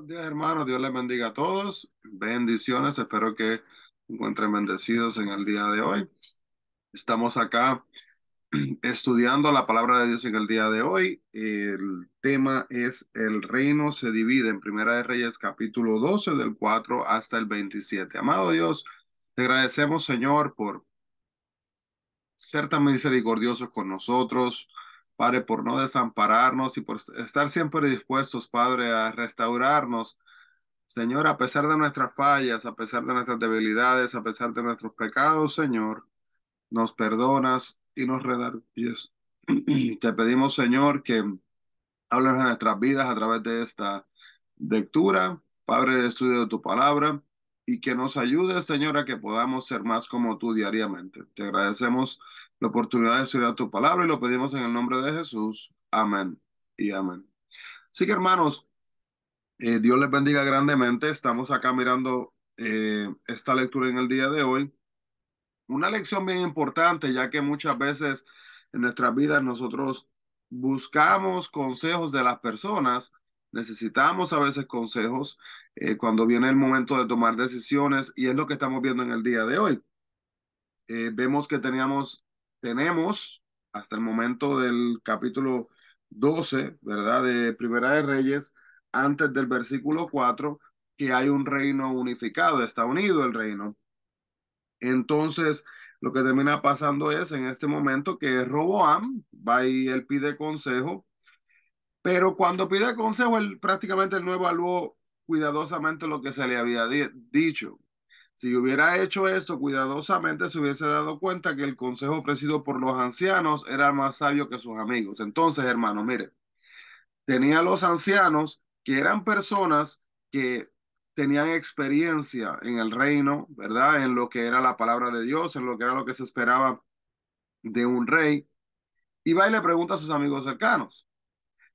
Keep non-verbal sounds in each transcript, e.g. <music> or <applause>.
Buenos días, hermanos. Dios les bendiga a todos. Bendiciones. Espero que encuentren bendecidos en el día de hoy. Estamos acá <clears throat> estudiando la palabra de Dios en el día de hoy. El tema es el reino se divide en Primera de Reyes capítulo 12 del 4 hasta el 27. Amado Dios, te agradecemos, Señor, por ser tan misericordiosos con nosotros, Padre, por no desampararnos y por estar siempre dispuestos, Padre, a restaurarnos. Señor, a pesar de nuestras fallas, a pesar de nuestras debilidades, a pesar de nuestros pecados, Señor, nos perdonas y nos redarguyes. <clears throat> Te pedimos, Señor, que hables de nuestras vidas a través de esta lectura, Padre, el estudio de tu palabra y que nos ayude, Señora, que podamos ser más como tú diariamente. Te agradecemos la oportunidad de estudiar tu palabra y lo pedimos en el nombre de Jesús. Amén y amén. Así que, hermanos, eh, Dios les bendiga grandemente. Estamos acá mirando eh, esta lectura en el día de hoy. Una lección bien importante, ya que muchas veces en nuestras vidas nosotros buscamos consejos de las personas Necesitamos a veces consejos eh, cuando viene el momento de tomar decisiones y es lo que estamos viendo en el día de hoy. Eh, vemos que teníamos, tenemos hasta el momento del capítulo 12, ¿verdad? De Primera de Reyes, antes del versículo 4, que hay un reino unificado, está unido el reino. Entonces, lo que termina pasando es en este momento que Roboam va y él pide consejo pero cuando pide consejo, prácticamente no evaluó cuidadosamente lo que se le había dicho. Si hubiera hecho esto cuidadosamente, se hubiese dado cuenta que el consejo ofrecido por los ancianos era más sabio que sus amigos. Entonces, hermanos, mire, tenía los ancianos que eran personas que tenían experiencia en el reino, ¿verdad? En lo que era la palabra de Dios, en lo que era lo que se esperaba de un rey. Y va y le pregunta a sus amigos cercanos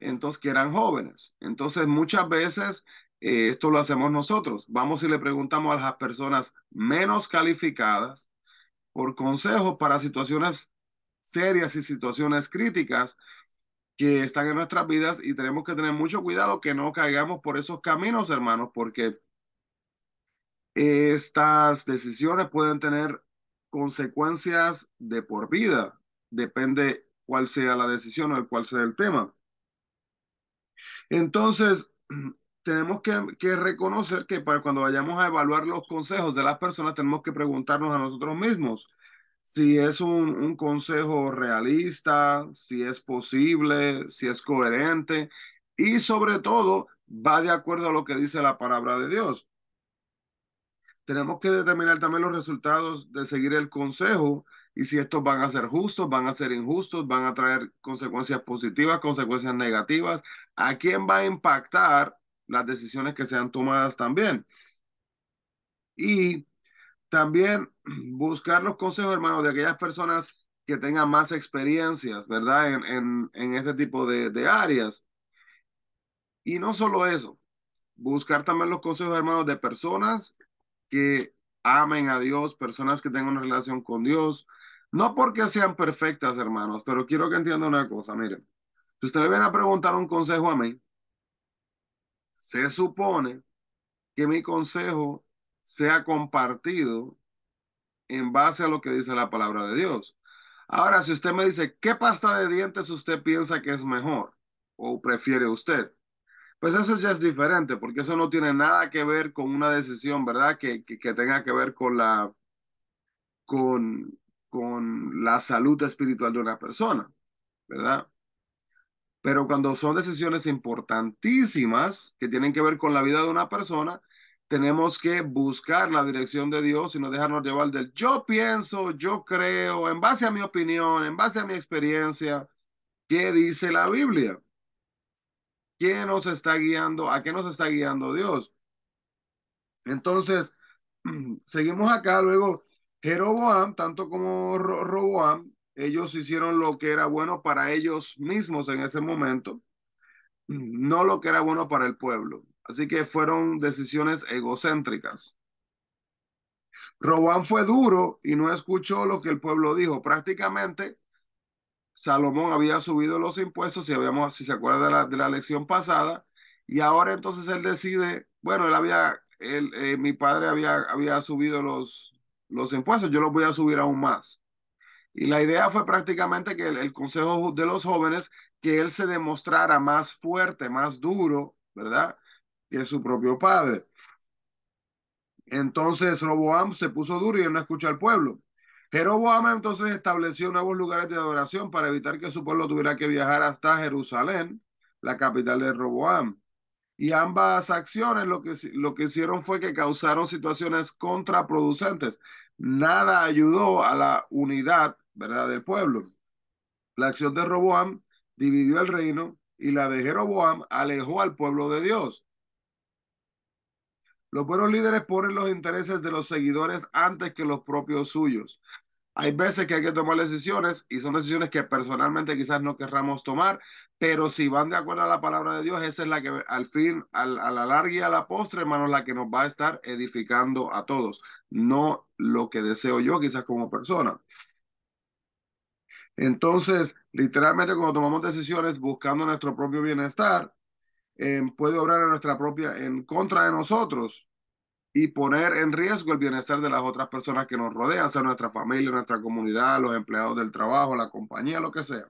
entonces que eran jóvenes. Entonces muchas veces eh, esto lo hacemos nosotros. Vamos y le preguntamos a las personas menos calificadas por consejos para situaciones serias y situaciones críticas que están en nuestras vidas y tenemos que tener mucho cuidado que no caigamos por esos caminos, hermanos, porque estas decisiones pueden tener consecuencias de por vida. Depende cuál sea la decisión o cuál sea el tema. Entonces, <clears throat> tenemos que, reconocer que para cuando vayamos a evaluar los consejos de las personas, tenemos que preguntarnos a nosotros mismos si es un, un consejo realista, si es posible, si es coherente y sobre todo va de acuerdo a lo que dice la palabra de Dios. Tenemos que determinar también los resultados de seguir el consejo y si estos van a ser justos, van a ser injustos, van a traer consecuencias positivas, consecuencias negativas, a quién va a impactar las decisiones que sean tomadas también. Y también <clears throat> buscar los consejos, hermanos, de aquellas personas que tengan más experiencias, ¿verdad? En, en, este tipo de, de áreas. Y no solo eso, buscar también los consejos, hermanos, de personas que amen a Dios, personas que tengan una relación con Dios, no porque sean perfectas, hermanos, pero quiero que entiendan una cosa. Miren, si me viene a preguntar un consejo a mí, se supone que mi consejo sea compartido en base a lo que dice la palabra de Dios. Ahora, si usted me dice, ¿qué pasta de dientes usted piensa que es mejor o prefiere usted? Pues eso ya es diferente, porque eso no tiene nada que ver con una decisión, ¿verdad? Que, que, que tenga que ver con la, con, con la salud espiritual de una persona, ¿verdad? Pero cuando son decisiones importantísimas que tienen que ver con la vida de una persona, tenemos que buscar la dirección de Dios y no dejarnos llevar del yo pienso, yo creo, en base a mi opinión, en base a mi experiencia, ¿qué dice la Biblia? ¿Qué nos está guiando? ¿A qué nos está guiando Dios? Entonces, <clears throat> seguimos acá, luego Jeroboam, tanto como Roboam, ellos hicieron lo que era bueno para ellos mismos en ese momento, no lo que era bueno para el pueblo. Así que fueron decisiones egocéntricas. Roboam fue duro y no escuchó lo que el pueblo dijo. Prácticamente, Salomón había subido los impuestos, si, habíamos, si se acuerda de la, de lección pasada, y ahora entonces él decide, bueno, él había, él, eh, mi padre había, había subido los, los impuestos, yo los voy a subir aún más. Y la idea fue prácticamente que el, Consejo de los Jóvenes, que él se demostrara más fuerte, más duro, ¿verdad? Que su propio padre. Entonces Roboam se puso duro y él no escuchó al pueblo. Jeroboam entonces estableció nuevos lugares de adoración para evitar que su pueblo tuviera que viajar hasta Jerusalén, la capital de Roboam. Y ambas acciones lo que, lo que hicieron fue que causaron situaciones contraproducentes. Nada ayudó a la unidad ¿verdad? del pueblo. La acción de Roboam dividió el reino y la de Jeroboam alejó al pueblo de Dios. Los buenos líderes ponen los intereses de los seguidores antes que los propios suyos. Hay veces que hay que tomar decisiones y son decisiones que personalmente quizás no querramos tomar, pero si van de acuerdo a la palabra de Dios, esa es la que al fin, a la larga y a la postre, hermanos, la que nos va a estar edificando a todos, no lo que deseo yo quizás como persona. Entonces, literalmente cuando tomamos decisiones buscando nuestro propio bienestar, eh, puede obrar en nuestra propia, en contra de nosotros, y poner en riesgo el bienestar de las otras personas que nos rodean, sea nuestra familia, nuestra comunidad, los empleados del trabajo, la compañía, lo que sea.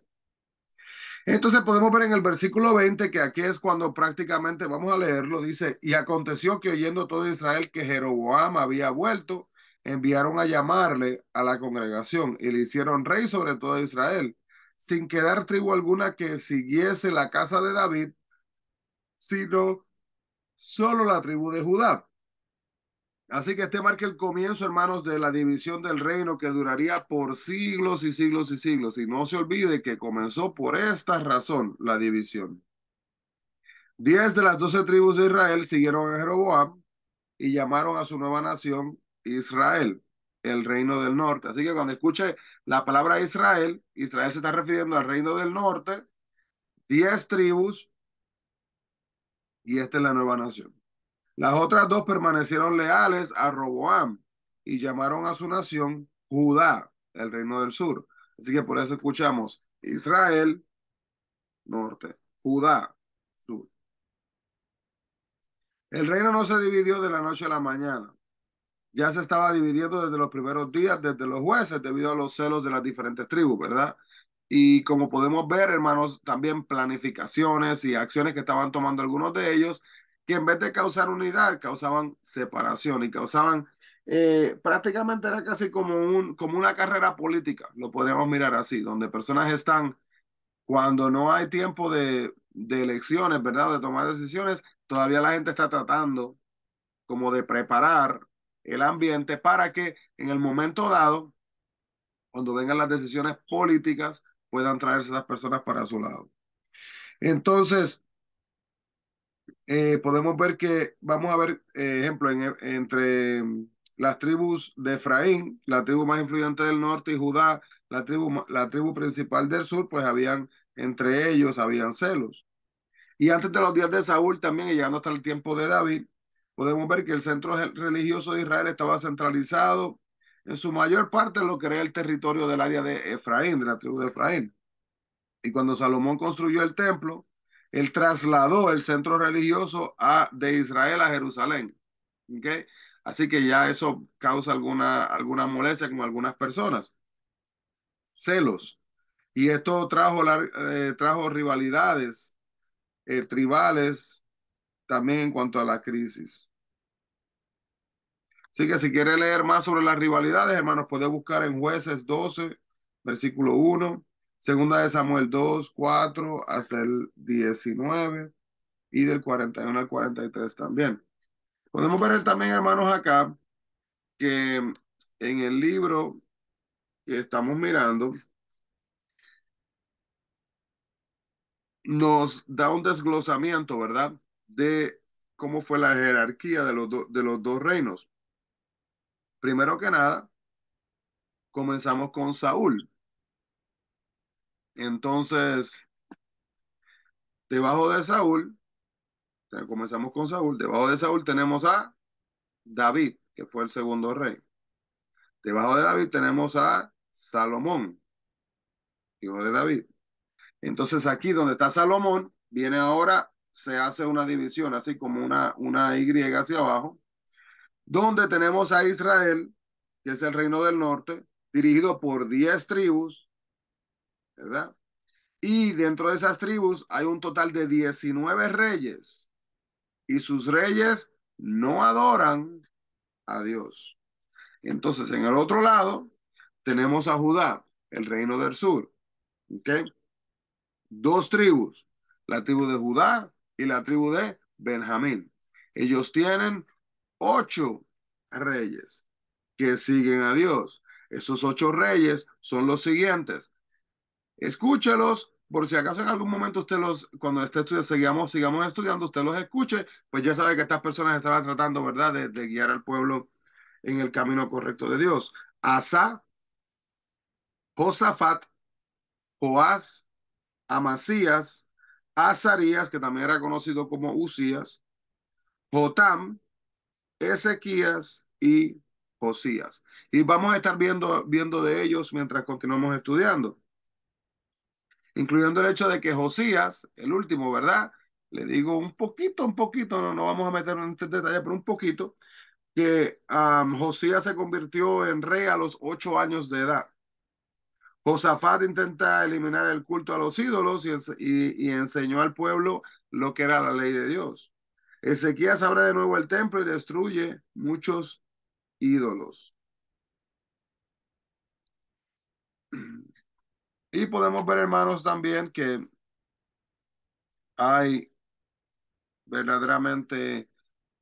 Entonces podemos ver en el versículo 20 que aquí es cuando prácticamente, vamos a leerlo, dice, y aconteció que oyendo todo Israel que Jeroboam había vuelto, enviaron a llamarle a la congregación y le hicieron rey sobre todo Israel, sin quedar tribu alguna que siguiese la casa de David, sino solo la tribu de Judá. Así que este marca el comienzo, hermanos, de la división del reino que duraría por siglos y siglos y siglos. Y no se olvide que comenzó por esta razón la división. Diez de las doce tribus de Israel siguieron a Jeroboam y llamaron a su nueva nación Israel, el reino del norte. Así que cuando escuche la palabra Israel, Israel se está refiriendo al reino del norte, diez tribus y esta es la nueva nación. Las otras dos permanecieron leales a Roboam y llamaron a su nación Judá, el reino del sur. Así que por eso escuchamos Israel, norte, Judá, sur. El reino no se dividió de la noche a la mañana. Ya se estaba dividiendo desde los primeros días, desde los jueces, debido a los celos de las diferentes tribus, ¿verdad? Y como podemos ver, hermanos, también planificaciones y acciones que estaban tomando algunos de ellos que en vez de causar unidad, causaban separación y causaban, eh, prácticamente era casi como, un, como una carrera política, lo podríamos mirar así, donde personas están, cuando no hay tiempo de, elecciones, ¿verdad? De tomar decisiones, todavía la gente está tratando como de preparar el ambiente para que en el momento dado, cuando vengan las decisiones políticas, puedan traerse esas personas para su lado. Entonces, eh, podemos ver que, vamos a ver, eh, ejemplo, entre las tribus de Efraín, la tribu más influyente del norte, y Judá, la tribu, la tribu principal del sur, pues habían, entre ellos, habían celos. Y antes de los días de Saúl también, y llegando hasta el tiempo de David, podemos ver que el centro religioso de Israel estaba centralizado en su mayor parte en lo que era el territorio del área de Efraín, de la tribu de Efraín. Y cuando Salomón construyó el templo, él trasladó el centro religioso de Israel a Jerusalén. Así que ya eso causa alguna, alguna molestia con algunas personas. Celos. Y esto trajo, eh, trajo rivalidades eh, tribales también en cuanto a la crisis. Así que si quiere leer más sobre las rivalidades, hermanos, puede buscar en jueces 12, versículo 1 Segunda de Samuel 2, 4 hasta el 19 y del 41 al 43 también. Podemos ver también, hermanos, acá que en el libro que estamos mirando nos da un desglosamiento, ¿verdad? De cómo fue la jerarquía de los, de los dos reinos. Primero que nada, comenzamos con Saúl. Entonces, debajo de Saúl, comenzamos con Saúl, debajo de Saúl tenemos a David, que fue el segundo rey. Debajo de David tenemos a Salomón, hijo de David. Entonces aquí donde está Salomón, viene ahora, se hace una división, así como una, una Y hacia abajo, donde tenemos a Israel, que es el reino del norte, dirigido por diez tribus, ¿verdad? Y dentro de esas tribus hay un total de 19 reyes y sus reyes no adoran a Dios. Entonces, en el otro lado tenemos a Judá, el reino del sur. ¿okay? Dos tribus, la tribu de Judá y la tribu de Benjamín. Ellos tienen ocho reyes que siguen a Dios. Esos ocho reyes son los siguientes escúchelos, por si acaso en algún momento usted los, cuando esté estudiando, sigamos, estudiando, usted los escuche, pues ya sabe que estas personas estaban tratando, ¿verdad?, de, guiar al pueblo en el camino correcto de Dios. Asa, Josafat, Joás, Amasías, Azarías, que también era conocido como Usías, Jotam, Ezequías y Josías. Y vamos a estar viendo, viendo de ellos mientras continuamos estudiando incluyendo el hecho de que Josías, el último, ¿verdad? Le digo un poquito, un poquito, no, no vamos a meter en este detalle, pero un poquito, que Josías se convirtió en rey a los ocho años de edad. Josafat intenta eliminar el culto a los ídolos y, y enseñó al pueblo lo que era la ley de Dios. Ezequías abre de nuevo el templo y destruye muchos ídolos. Y podemos ver, hermanos, también que hay verdaderamente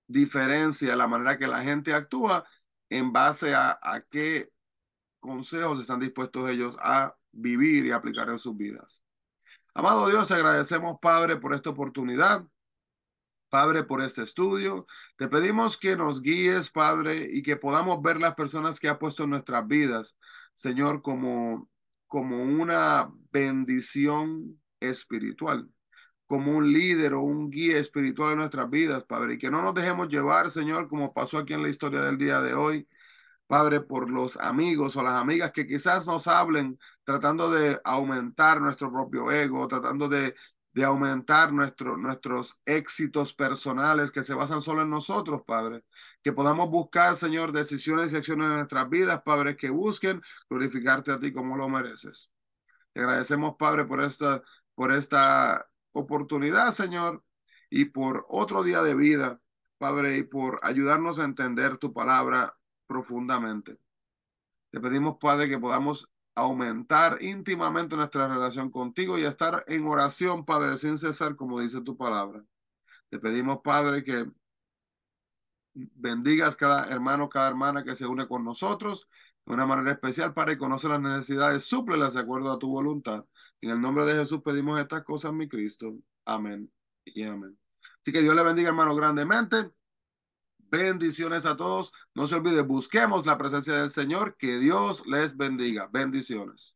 diferencia en la manera que la gente actúa en base a, a qué consejos están dispuestos ellos a vivir y aplicar en sus vidas. Amado Dios, te agradecemos, Padre, por esta oportunidad. Padre, por este estudio. Te pedimos que nos guíes, Padre, y que podamos ver las personas que ha puesto en nuestras vidas, Señor, como como una bendición espiritual, como un líder o un guía espiritual en nuestras vidas, Padre, y que no nos dejemos llevar, Señor, como pasó aquí en la historia del día de hoy, Padre, por los amigos o las amigas que quizás nos hablen tratando de aumentar nuestro propio ego, tratando de de aumentar nuestros éxitos personales que se basan solo en nosotros, Padre. Que podamos buscar, Señor, decisiones y acciones en nuestras vidas, Padre, que busquen glorificarte a ti como lo mereces. Te agradecemos, Padre, por esta, por esta oportunidad, Señor, y por otro día de vida, Padre, y por ayudarnos a entender tu palabra profundamente. Te pedimos, Padre, que podamos aumentar íntimamente nuestra relación contigo y estar en oración, Padre, sin cesar, como dice tu palabra. Te pedimos, Padre, que bendigas cada hermano, cada hermana que se une con nosotros de una manera especial para conocer las necesidades, súplelas de acuerdo a tu voluntad. En el nombre de Jesús pedimos estas cosas, mi Cristo. Amén y amén. Así que Dios le bendiga, hermano, grandemente. Bendiciones a todos. No se olvide, busquemos la presencia del Señor. Que Dios les bendiga. Bendiciones.